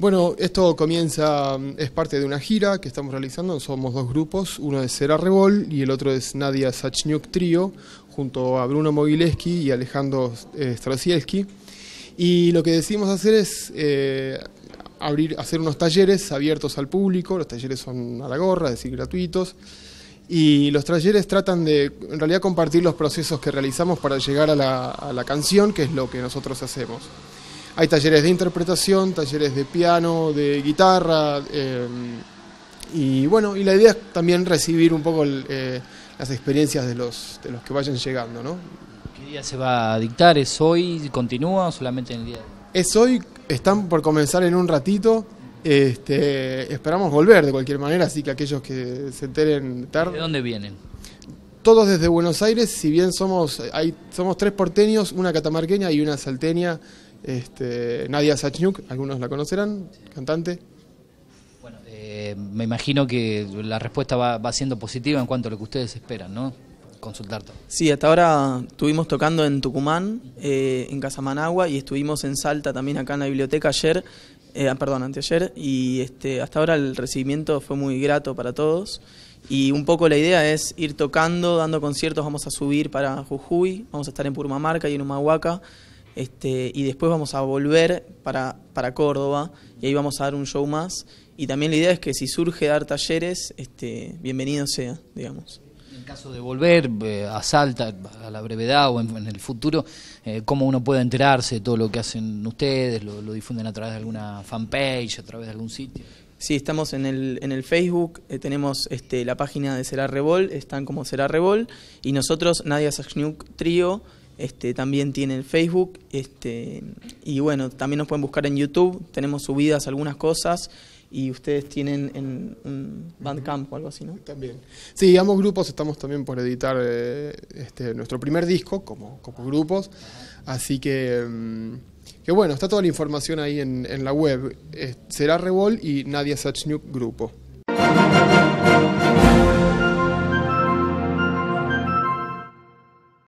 Bueno, esto comienza, mm, es parte de una gira que estamos realizando, somos dos grupos, uno es Sera Revol y el otro es Nadia Sachniuk Trio, junto a Bruno Mogileski y Alejandro eh, Strasielski. Y lo que decidimos hacer es eh, abrir, hacer unos talleres abiertos al público, los talleres son a la gorra, es decir, gratuitos, y los talleres tratan de, en realidad, compartir los procesos que realizamos para llegar a la canción, que es lo que nosotros hacemos. Hay talleres de interpretación, talleres de piano, de guitarra. Eh, y bueno, y la idea es también recibir un poco eh, las experiencias de los, los que vayan llegando, ¿no? ¿Qué día se va a dictar? ¿Es hoy? ¿Continúa o solamente en el día? Es hoy, están por comenzar en un ratito. Este, esperamos volver de cualquier manera, así que aquellos que se enteren tarde. ¿De dónde vienen? Todos desde Buenos Aires, si bien somos, hay, somos tres porteños, una catamarqueña y una salteña. Este, Nadia Sachnyuk, algunos la conocerán, cantante. Bueno, eh, me imagino que la respuesta va, siendo positiva en cuanto a lo que ustedes esperan, ¿no? Consultarte. Sí, hasta ahora estuvimos tocando en Tucumán, eh, en Casamanagua, y estuvimos en Salta también acá en la biblioteca ayer, eh, ah, perdón, anteayer, y este, hasta ahora el recibimiento fue muy grato para todos. Y un poco la idea es ir tocando, dando conciertos, vamos a subir para Jujuy, vamos a estar en Purmamarca y en Humahuaca. Este, y después vamos a volver para, Córdoba y ahí vamos a dar un show más. Y también la idea es que si surge dar talleres, este, bienvenido sea, digamos. En caso de volver eh, a Salta a la brevedad o en, el futuro, eh, ¿cómo uno puede enterarse de todo lo que hacen ustedes? ¿Lo, difunden a través de alguna fanpage, a través de algún sitio? Sí, estamos en el, en el Facebook, eh, tenemos este, la página de Será Revol, están como Será Revol, y nosotros, Nadia Sachniuk Trío, este, también tienen Facebook este, y bueno, también nos pueden buscar en YouTube, tenemos subidas algunas cosas y ustedes tienen en un Bandcamp o algo así, ¿no? También. Sí, ambos grupos estamos también por editar eh, este, nuestro primer disco como, grupos, así mm, que, bueno, está toda la información ahí en, la web. Eh, será Revol y Nadia SuchNew Grupo.